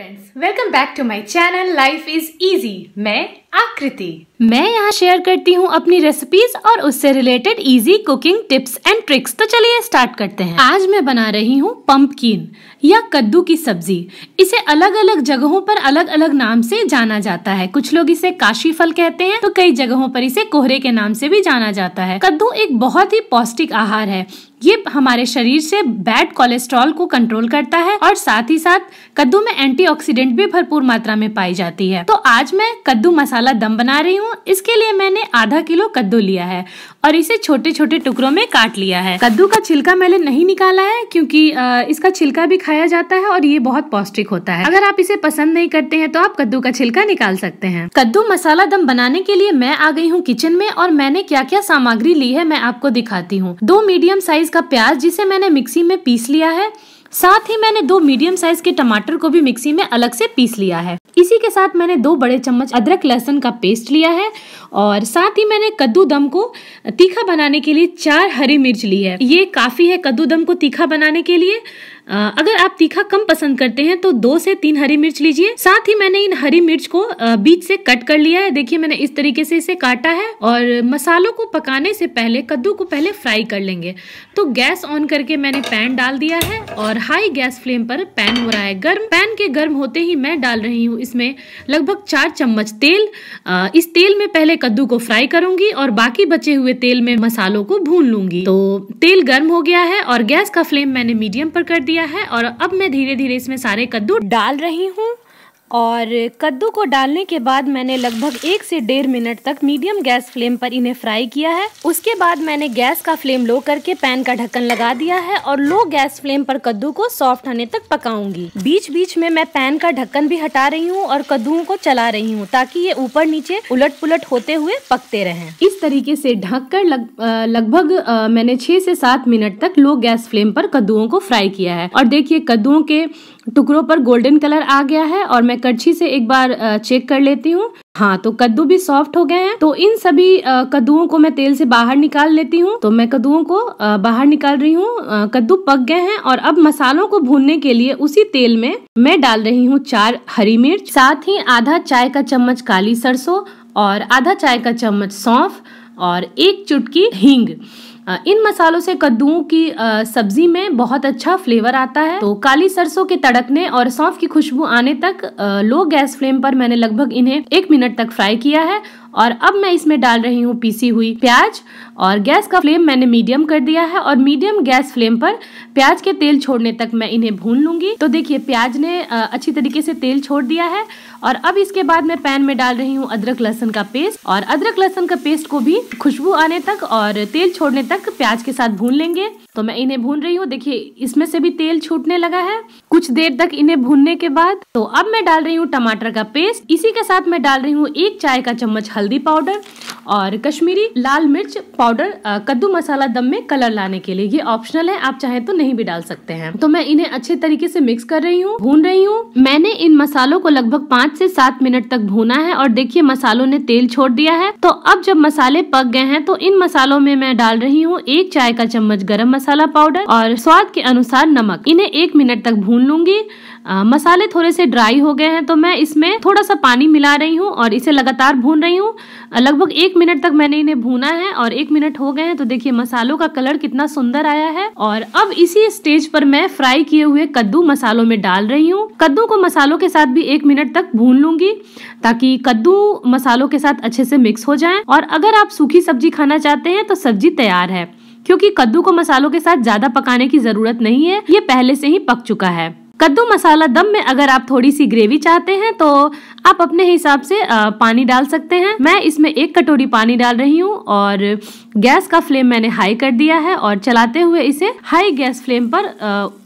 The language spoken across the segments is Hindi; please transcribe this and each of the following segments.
friends welcome back to my channel life is easy मैं आकृति मैं यहाँ शेयर करती हूँ अपनी रेसिपीज और उससे related easy cooking tips and tricks तो चलिए स्टार्ट करते हैं आज मैं बना रही हूँ पंपकिन या कद्दू की सब्जी इसे अलग अलग जगहों पर अलग अलग नाम से जाना जाता है कुछ लोग इसे काशी फल कहते हैं तो कई जगहों पर इसे कोहरे के नाम से भी जाना जाता है कद्दू एक बहुत ही पौष्टिक आहार है ये हमारे शरीर से बैड कोलेस्ट्रॉल को कंट्रोल करता है और साथ ही साथ कद्दू में एंटीऑक्सीडेंट भी भरपूर मात्रा में पाई जाती है तो आज मैं कद्दू मसाला मसाला दम बना रही हूँ इसके लिए मैंने आधा किलो कद्दू लिया है और इसे छोटे छोटे टुकड़ों में काट लिया है कद्दू का छिलका मैंने नहीं निकाला है क्योंकि इसका छिलका भी खाया जाता है और ये बहुत पौष्टिक होता है अगर आप इसे पसंद नहीं करते हैं तो आप कद्दू का छिलका निकाल सकते हैं कद्दू मसाला दम बनाने के लिए मैं आ गई हूँ किचन में और मैंने क्या क्या सामग्री ली है मैं आपको दिखाती हूँ दो मीडियम साइज का प्याज जिसे मैंने मिक्सी में पीस लिया है साथ ही मैंने दो मीडियम साइज के टमाटर को भी मिक्सी में अलग से पीस लिया है इसी के साथ मैंने दो बड़े चम्मच अदरक लहसुन का पेस्ट लिया है और साथ ही मैंने कद्दू दम को तीखा बनाने के लिए चार हरी मिर्च ली है ये काफ़ी है कद्दू दम को तीखा बनाने के लिए अगर आप तीखा कम पसंद करते हैं तो दो से तीन हरी मिर्च लीजिए साथ ही मैंने इन हरी मिर्च को बीच से कट कर लिया है देखिए मैंने इस तरीके से इसे काटा है और मसालों को पकाने से पहले कद्दू को पहले फ्राई कर लेंगे तो गैस ऑन करके मैंने पैन डाल दिया है और हाई गैस फ्लेम पर पैन हो रहा है गर्म पैन के गर्म होते ही मैं डाल रही हूँ इसमें लगभग चार चम्मच तेल इस तेल में पहले कद्दू को फ्राई करूंगी और बाकी बचे हुए तेल में मसालों को भून लूंगी तो तेल गर्म हो गया है और गैस का फ्लेम मैंने मीडियम पर कर दिया दिया है और अब मैं धीरे धीरे इसमें सारे कद्दू डाल रही हूँ और कद्दू को डालने के बाद मैंने लगभग एक से डेढ़ मिनट तक मीडियम गैस फ्लेम पर इन्हें फ्राई किया है उसके बाद मैंने गैस का फ्लेम लो करके पैन का ढक्कन लगा दिया है और लो गैस फ्लेम पर कद्दू को सॉफ्ट होने तक पकाऊंगी बीच बीच में मैं पैन का ढक्कन भी हटा रही हूँ और कद्दूओं को चला रही हूँ ताकि ये ऊपर नीचे उलट पुलट होते हुए पकते रहे इस तरीके से ढक कर लग, लगभग मैंने छह से सात मिनट तक लो गैस फ्लेम पर कद्दूओं को फ्राई किया है और देखिए कद्दूओं के टुकड़ों पर गोल्डन कलर आ गया है और मैं कड़छी से एक बार चेक कर लेती हूँ हाँ तो कद्दू भी सॉफ्ट हो गए हैं तो इन सभी कद्दूओं को मैं तेल से बाहर निकाल लेती हूँ तो मैं कद्दूओं को बाहर निकाल रही हूँ कद्दू पक गए हैं और अब मसालों को भूनने के लिए उसी तेल में मैं डाल रही हूँ चार हरी मिर्च साथ ही आधा चाय का चम्मच काली सरसों और आधा चाय का चम्मच सौंफ और एक चुटकी हींग इन मसालों से कद्दू की सब्जी में बहुत अच्छा फ्लेवर आता है तो काली सरसों के तड़कने और सौंफ की खुशबू आने तक लो गैस फ्लेम पर मैंने लगभग इन्हें एक मिनट तक फ्राई किया है और अब मैं इसमें डाल रही हूँ पीसी हुई प्याज और गैस का फ्लेम मैंने मीडियम कर दिया है और मीडियम गैस फ्लेम पर प्याज के तेल छोड़ने तक मैं इन्हें भून लूंगी तो देखिए प्याज ने अच्छी तरीके से तेल छोड़ दिया है और अब इसके बाद मैं पैन में डाल रही हूँ अदरक लहसुन का पेस्ट और अदरक लहसुन का पेस्ट को भी खुशबू आने तक और तेल छोड़ने तक अदरक प्याज के साथ भून लेंगे तो मैं इन्हें भून रही हूँ देखिए इसमें से भी तेल छूटने लगा है कुछ देर तक इन्हें भूनने के बाद तो अब मैं डाल रही हूँ टमाटर का पेस्ट इसी के साथ मैं डाल रही हूँ एक चाय का चम्मच हल्दी पाउडर और कश्मीरी लाल मिर्च पाउडर कद्दू मसाला दम में कलर लाने के लिए ये ऑप्शनल है आप चाहे तो नहीं भी डाल सकते हैं तो मैं इन्हें अच्छे तरीके से मिक्स कर रही हूँ भून रही हूँ मैंने इन मसालों को लगभग पाँच से सात मिनट तक भूना है और देखिए मसालों ने तेल छोड़ दिया है तो अब जब मसाले पक गए हैं तो इन मसालों में मैं डाल रही हूँ एक चाय का चम्मच गर्म मसाला मसाला पाउडर और स्वाद के अनुसार नमक इन्हें एक मिनट तक भून लूंगी आ, मसाले थोड़े से ड्राई हो गए हैं तो मैं इसमें थोड़ा सा पानी मिला रही हूँ और इसे लगातार भून रही हूँ लगभग एक मिनट तक मैंने इन्हें भूना है और एक मिनट हो गए हैं तो देखिए मसालों का कलर कितना सुंदर आया है और अब इसी स्टेज पर मैं फ्राई किए हुए कद्दू मसालों में डाल रही हूँ कद्दू को मसालों के साथ भी एक मिनट तक भून लूंगी ताकि कद्दू मसालों के साथ अच्छे से मिक्स हो जाए और अगर आप सूखी सब्जी खाना चाहते हैं तो सब्जी तैयार है क्योंकि कद्दू को मसालों के साथ ज्यादा पकाने की जरूरत नहीं है ये पहले से ही पक चुका है कद्दू मसाला दम में अगर आप थोड़ी सी ग्रेवी चाहते हैं तो आप अपने हिसाब से पानी डाल सकते हैं मैं इसमें एक कटोरी पानी डाल रही हूँ और गैस का फ्लेम मैंने हाई कर दिया है और चलाते हुए इसे हाई गैस फ्लेम पर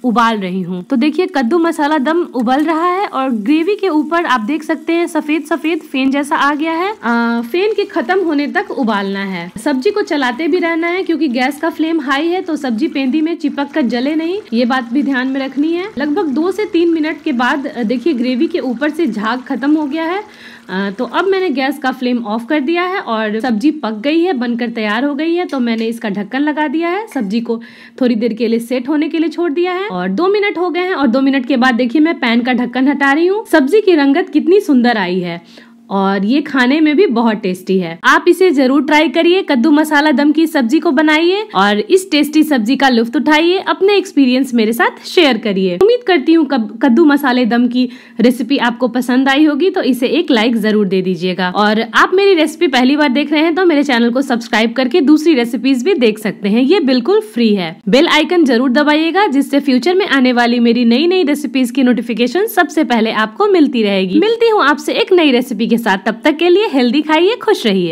उबाल रही हूँ तो देखिए कद्दू मसाला दम उबल रहा है और ग्रेवी के ऊपर आप देख सकते हैं सफेद सफेद फेन जैसा आ गया है आ, फेन के खत्म होने तक उबालना है सब्जी को चलाते भी रहना है क्योंकि गैस का फ्लेम हाई है तो सब्जी पेंदी में चिपक कर जले नहीं ये बात भी ध्यान में रखनी है लगभग दो दो से तीन मिनट के बाद देखिए ग्रेवी के ऊपर से झाग खत्म हो गया है तो अब मैंने गैस का फ्लेम ऑफ कर दिया है और सब्जी पक गई है बनकर तैयार हो गई है तो मैंने इसका ढक्कन लगा दिया है सब्जी को थोड़ी देर के लिए सेट होने के लिए छोड़ दिया है और दो मिनट हो गए हैं और दो मिनट के बाद देखिए मैं पैन का ढक्कन हटा रही हूँ सब्जी की रंगत कितनी सुंदर आई है और ये खाने में भी बहुत टेस्टी है आप इसे जरूर ट्राई करिए कद्दू मसाला दम की सब्जी को बनाइए और इस टेस्टी सब्जी का लुफ्त उठाइए अपने एक्सपीरियंस मेरे साथ शेयर करिए उम्मीद करती हूँ कद्दू मसाले दम की रेसिपी आपको पसंद आई होगी तो इसे एक लाइक जरूर दे दीजिएगा और आप मेरी रेसिपी पहली बार देख रहे हैं तो मेरे चैनल को सब्सक्राइब करके दूसरी रेसिपीज भी देख सकते हैं ये बिल्कुल फ्री है बेल आइकन जरूर दबाइएगा जिससे फ्यूचर में आने वाली मेरी नई नई रेसिपीज की नोटिफिकेशन सबसे पहले आपको मिलती रहेगी मिलती हूँ आपसे एक नई रेसिपी के साथ तब तक के लिए हेल्दी खाइए खुश रहिए